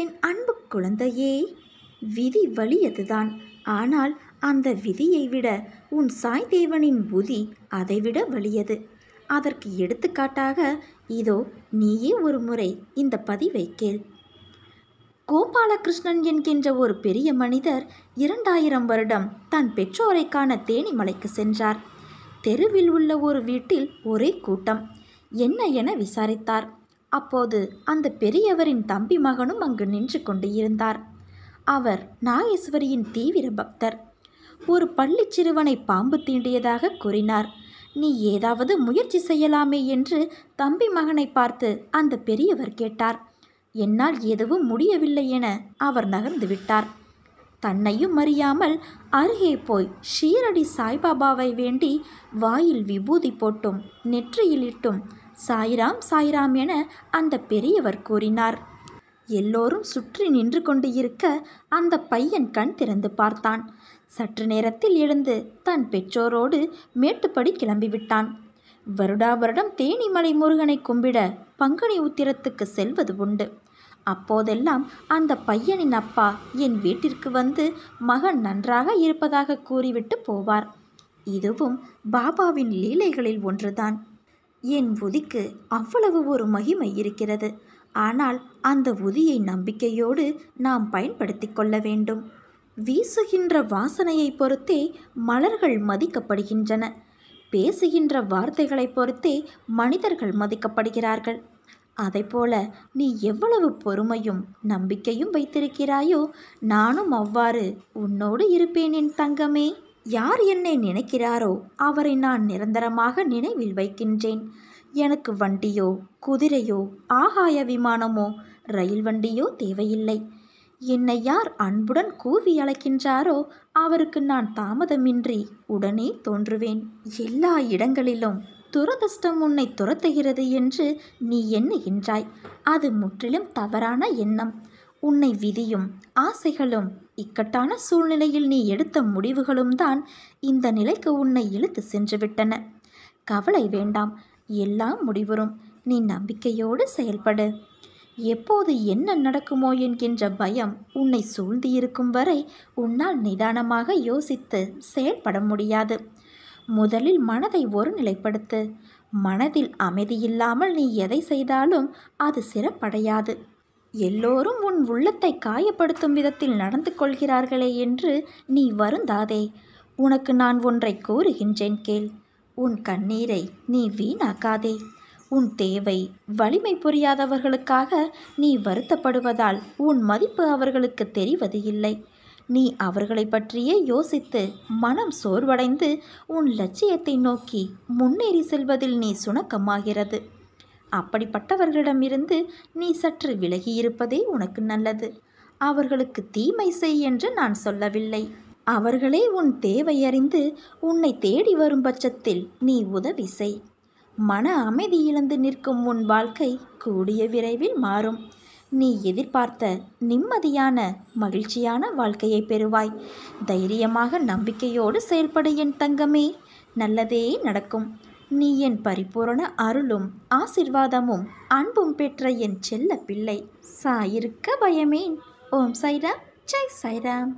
என் அன்பு குழந்தையே விதி வலியதுதான் ஆனால் அந்த விதியை விட உன் சாய் தேவனின் புதி அதைவிட வலியது அதற்கு எடுத்துக்காட்டாக இதோ நீயே ஒரு முறை இந்த பதிவை கேள் கோபாலகிருஷ்ணன் என்கின்ற ஒரு பெரிய மனிதர் இரண்டாயிரம் வருடம் தன் பெற்றோரைக்கான தேனிமலைக்கு சென்றார் தெருவில் உள்ள ஒரு வீட்டில் ஒரே கூட்டம் என்ன என விசாரித்தார் அப்போது அந்த பெரியவரின் தம்பி மகனும் அங்கு நின்று கொண்டு இருந்தார் அவர் நாகேஸ்வரியின் தீவிர பக்தர் ஒரு பள்ளி சிறுவனை பாம்பு தீண்டியதாக கூறினார் நீ ஏதாவது முயற்சி செய்யலாமே என்று தம்பி மகனை பார்த்து அந்த பெரியவர் கேட்டார் என்னால் எதுவும் முடியவில்லை என அவர் நகர்ந்து விட்டார் தன்னையும் அறியாமல் அருகே போய் ஷீரடி சாய்பாபாவை வேண்டி வாயில் விபூதி போட்டும் நெற்றியில் இட்டும் சாய்ராம் சாய்ராம் என அந்த பெரியவர் கூறினார் எல்லோரும் சுற்றி நின்று கொண்டு இருக்க அந்த பையன் கண் திறந்து பார்த்தான் சற்று நேரத்தில் எழுந்து தன் பெற்றோரோடு மேட்டுப்படி கிளம்பிவிட்டான் வருடா வருடம் தேனிமலை முருகனை கும்பிட பங்குனி உத்திரத்துக்கு செல்வது உண்டு அப்போதெல்லாம் அந்த பையனின் அப்பா என் வீட்டிற்கு வந்து மகன் நன்றாக இருப்பதாக கூறிவிட்டு போவார் இதுவும் பாபாவின் லீலைகளில் ஒன்றுதான் என் உதிக்கு அவ்வளவு ஒரு மகிமை இருக்கிறது ஆனால் அந்த உதியை நம்பிக்கையோடு நாம் பயன்படுத்தி கொள்ள வேண்டும் வீசுகின்ற வாசனையை பொறுத்தே மலர்கள் மதிக்கப்படுகின்றன பேசுகின்ற வார்த்தைகளை பொறுத்தே மனிதர்கள் மதிக்கப்படுகிறார்கள் போல நீ எவ்வளவு பொறுமையும் நம்பிக்கையும் வைத்திருக்கிறாயோ நானும் அவ்வாறு உன்னோடு இருப்பேன் என் தங்கமே யார் என்னை நினைக்கிறாரோ அவரை நான் நிரந்தரமாக நினைவில் வைக்கின்றேன் எனக்கு வண்டியோ குதிரையோ ஆகாய விமானமோ ரயில் வண்டியோ தேவையில்லை என்னை யார் அன்புடன் கூவி அழைக்கின்றாரோ அவருக்கு நான் தாமதமின்றி உடனே தோன்றுவேன் எல்லா இடங்களிலும் துரதிருஷ்டம் உன்னை துரத்துகிறது என்று நீ எண்ணுகின்றாய் அது முற்றிலும் தவறான எண்ணம் உன்னை விதியும் ஆசைகளும் இக்கட்டான சூழ்நிலையில் நீ எடுத்த முடிவுகளும் தான் இந்த நிலைக்கு உன்னை இழுத்து சென்றுவிட்டன கவலை வேண்டாம் எல்லாம் முடிவரும் நீ நம்பிக்கையோடு செயல்படு எப்போது என்ன நடக்குமோ என்கின்ற பயம் உன்னை சூழ்ந்தியிருக்கும் வரை உன்னால் நிதானமாக யோசித்து செயல்பட முடியாது முதலில் மனதை ஒரு நிலைப்படுத்து மனதில் அமைதியில்லாமல் நீ எதை செய்தாலும் அது சிறப்படையாது எல்லோரும் உன் உள்ளத்தை காயப்படுத்தும் விதத்தில் நடந்து கொள்கிறார்களே என்று நீ வருந்தாதே உனக்கு நான் ஒன்றை கூறுகின்றேன் கேள் உன் கண்ணீரை நீ வீணாக்காதே உன் தேவை வலிமை புரியாதவர்களுக்காக நீ வருத்தப்படுவதால் உன் மதிப்பு அவர்களுக்கு தெரிவது இல்லை நீ அவர்களை பற்றியே யோசித்து மனம் சோர்வடைந்து உன் லட்சியத்தை நோக்கி முன்னேறி செல்வதில் நீ சுணக்கமாகிறது அப்படிப்பட்டவர்களிடமிருந்து நீ சற்று விலகியிருப்பதே உனக்கு நல்லது அவர்களுக்கு தீமை செய் என்று நான் சொல்லவில்லை அவர்களே உன் தேவை அறிந்து உன்னை தேடி வரும் பட்சத்தில் நீ உதவி செய் மன அமைதி இழந்து நிற்கும் உன் வாழ்க்கை கூடிய விரைவில் மாறும் நீ எதிர்பார்த்த நிம்மதியான மகிழ்ச்சியான வாழ்க்கையை பெறுவாய் தைரியமாக நம்பிக்கையோடு செயல்படு என் தங்கமே நல்லதே நடக்கும் நீ என் பரிபூரண அருளும் ஆசிர்வாதமும் அன்பும் பெற்ற என் செல்ல பிள்ளை சாயிருக்க பயமேன் ஓம் சைராம் ஜெய் சைராம்